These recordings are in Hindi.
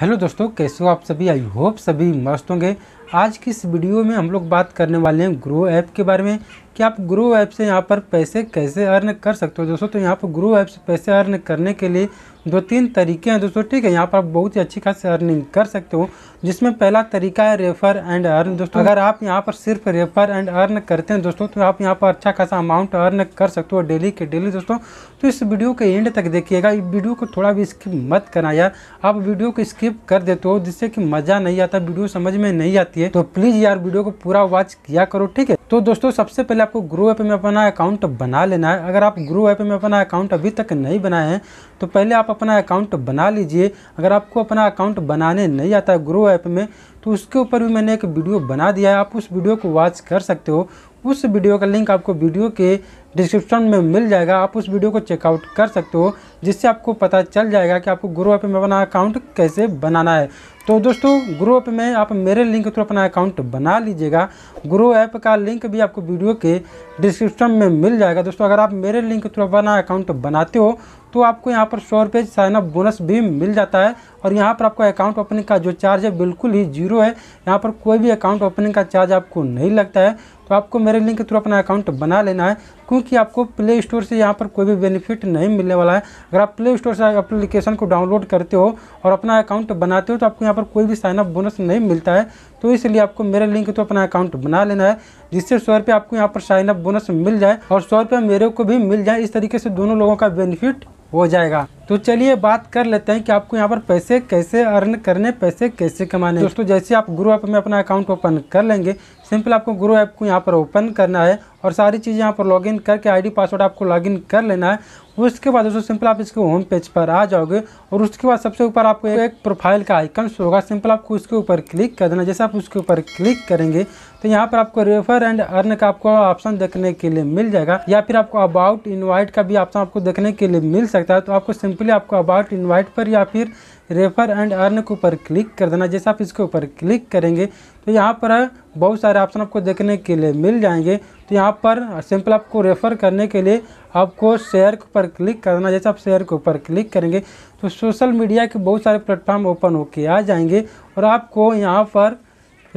हेलो दोस्तों कैसे हो आप सभी आई होप सभी मस्त होंगे आज की इस वीडियो में हम लोग बात करने वाले हैं ग्रो ऐप के बारे में कि आप ग्रो ऐप से यहाँ पर पैसे कैसे अर्न कर सकते हो दोस्तों तो यहाँ पर ग्रो ऐप से पैसे अर्न करने के लिए दो तीन तरीके हैं दोस्तों ठीक है यहाँ पर आप बहुत ही अच्छी खासी अर्निंग कर सकते हो जिसमें पहला तरीका है रेफर एंड अर्न दोस्तों अगर आप यहाँ पर सिर्फ रेफर एंड अर्न करते हैं दोस्तों तो आप यहाँ पर अच्छा खासा अमाउंट अर्न कर सकते हो डेली के डेली दोस्तों तो इस वीडियो के एंड तक देखिएगा इस वीडियो को थोड़ा भी स्किप मत करना यार आप वीडियो को स्किप कर देते हो जिससे कि मज़ा नहीं आता वीडियो समझ में नहीं आती है चाहिए तो प्लीज यार वीडियो को पूरा वॉच किया करो ठीक है तो दोस्तों सबसे पहले आपको ग्रो ऐप में अपना अकाउंट बना लेना है अगर आप ग्रो ऐप में अपना अकाउंट अभी तक नहीं बनाए हैं तो पहले आप अपना अकाउंट बना लीजिए अगर आपको अपना अकाउंट बनाने नहीं आता ग्रो ऐप में तो उसके ऊपर भी मैंने एक वीडियो बना दिया है आप उस वीडियो को वॉच कर सकते हो उस वीडियो का लिंक आपको वीडियो के डिस्क्रिप्शन में मिल जाएगा आप उस वीडियो को चेकआउट कर सकते हो जिससे आपको पता चल जाएगा कि आपको ग्रो ऐप में अपना अकाउंट कैसे बनाना है तो दोस्तों ग्रो ऐप में आप मेरे लिंक के थ्रू अपना अकाउंट बना लीजिएगा ग्रो ऐप का लिंक भी आपको वीडियो के डिस्क्रिप्शन में मिल जाएगा दोस्तों अगर आप मेरे लिंक के थ्रू अपना अकाउंट बनाते हो तो आपको यहाँ पर सौ रुपये साइन अप बोनस भी मिल जाता है और यहाँ पर आपको अकाउंट ओपनिंग का जो चार्ज है बिल्कुल ही जीरो है यहाँ पर कोई भी अकाउंट ओपनिंग का चार्ज आपको नहीं लगता है तो आपको मेरे लिंक के थ्रू अपना अकाउंट बना लेना है क्योंकि कि आपको प्ले स्टोर से यहाँ पर कोई भी बेनिफिट नहीं मिलने वाला है अगर आप प्ले स्टोर से अप्लीकेशन को डाउनलोड करते हो और अपना अकाउंट बनाते हो तो आपको यहाँ पर कोई भी साइनअप बोनस नहीं मिलता है तो इसलिए आपको मेरा लिंक तो अपना अकाउंट बना लेना है जिससे सौ रुपये आपको यहाँ पर साइनअप बोनस मिल जाए और सौ रुपये मेरे को भी मिल जाए इस तरीके से दोनों लोगों का बेनिफिट हो जाएगा तो चलिए बात कर लेते हैं कि आपको यहाँ पर पैसे कैसे अर्न करने पैसे कैसे कमाने दोस्तों जैसे आप गुरु ऐप में अपना अकाउंट ओपन कर लेंगे सिंपल आपको गुरु ऐप को यहाँ पर ओपन करना है और सारी चीज़ें यहाँ पर लॉगिन करके आईडी पासवर्ड आपको लॉगिन कर लेना है उसके बाद दोस्तों सिंपल आप इसके होम पेज पर आ जाओगे और उसके बाद सबसे ऊपर आपको एक प्रोफाइल का आइकन शो होगा सिंपल आपको उसके ऊपर क्लिक कर देना जैसे आप उसके ऊपर क्लिक करेंगे तो यहाँ पर आपको रेफर एंड अर्न का आपको ऑप्शन देखने के लिए मिल जाएगा या फिर आपको अबाउट इन्वाइट का भी ऑप्शन आपको देखने के लिए मिल सकता है तो आपको सिंपली आपको अबाउट इन्वाइट पर या फिर रेफर एंड अर्न के ऊपर क्लिक कर देना जैसे आप इसके ऊपर क्लिक करेंगे तो यहाँ पर बहुत सारे ऑप्शन आपको देखने के लिए मिल जाएंगे तो यहाँ पर सिंपल आपको रेफ़र करने के लिए आपको शेयर पर क्लिक करना जैसे आप शेयर के ऊपर क्लिक करेंगे तो सोशल मीडिया के बहुत सारे प्लेटफॉर्म ओपन होके आ जाएंगे और आपको यहाँ पर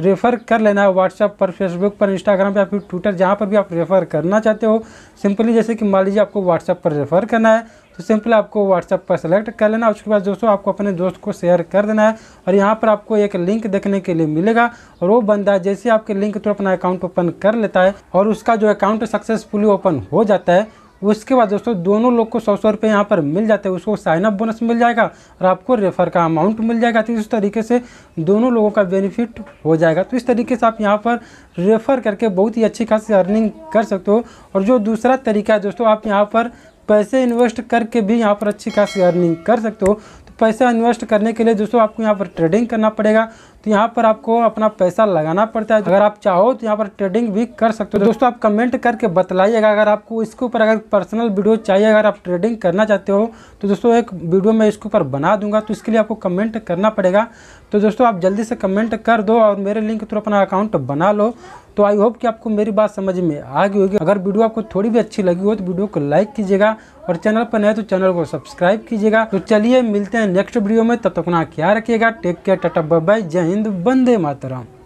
रेफ़र कर लेना है व्हाट्सएप पर फेसबुक पर इंस्टाग्राम पर या फिर ट्विटर जहाँ पर भी आप रेफ़र करना चाहते हो सिंपली जैसे कि मान लीजिए आपको व्हाट्सएप पर रेफ़र करना है तो सिंपली आपको व्हाट्सएप पर सेलेक्ट कर लेना उसके बाद दोस्तों आपको अपने दोस्त को शेयर कर देना है और यहाँ पर आपको एक लिंक देखने के लिए मिलेगा और वो बंदा जैसे आपके लिंक तो अपना अकाउंट ओपन कर लेता है और उसका जो अकाउंट सक्सेसफुली ओपन हो जाता है उसके बाद दोस्तों दोनों लोग को सौ सौ रुपये यहाँ पर मिल जाते हैं उसको साइनअप बोनस मिल जाएगा और आपको रेफर का अमाउंट मिल जाएगा तो इस तरीके से दोनों लोगों का बेनिफिट हो जाएगा तो इस तरीके से आप यहाँ पर रेफ़र करके बहुत ही अच्छी खासी अर्निंग कर सकते हो और जो दूसरा तरीका है दोस्तों आप यहाँ पर पैसे इन्वेस्ट करके भी यहाँ पर अच्छी खासी अर्निंग कर सकते हो तो पैसा इन्वेस्ट करने के लिए दोस्तों आपको यहाँ पर ट्रेडिंग करना पड़ेगा तो यहाँ पर आपको अपना पैसा लगाना पड़ता है अगर आप चाहो तो यहाँ पर ट्रेडिंग भी कर सकते हो दोस्तों आप कमेंट करके बतलाइएगा अगर आपको इसके ऊपर अगर पर्सनल वीडियो चाहिए अगर आप ट्रेडिंग करना चाहते हो तो दोस्तों एक वीडियो मैं इसके ऊपर बना दूंगा तो इसके लिए आपको कमेंट करना पड़ेगा तो दोस्तों आप जल्दी से कमेंट कर दो और मेरे लिंक थ्रू अपना अकाउंट बना लो तो आई होप कि आपको मेरी बात समझ में आ गई होगी अगर वीडियो आपको थोड़ी भी अच्छी लगी हो तो वीडियो को लाइक कीजिएगा और चैनल पर नए तो चैनल को सब्सक्राइब कीजिएगा तो चलिए मिलते हैं नेक्स्ट वीडियो में तब तक अपना क्या रखिएगा take care tata bye bye Jai Hind वंदे मातरम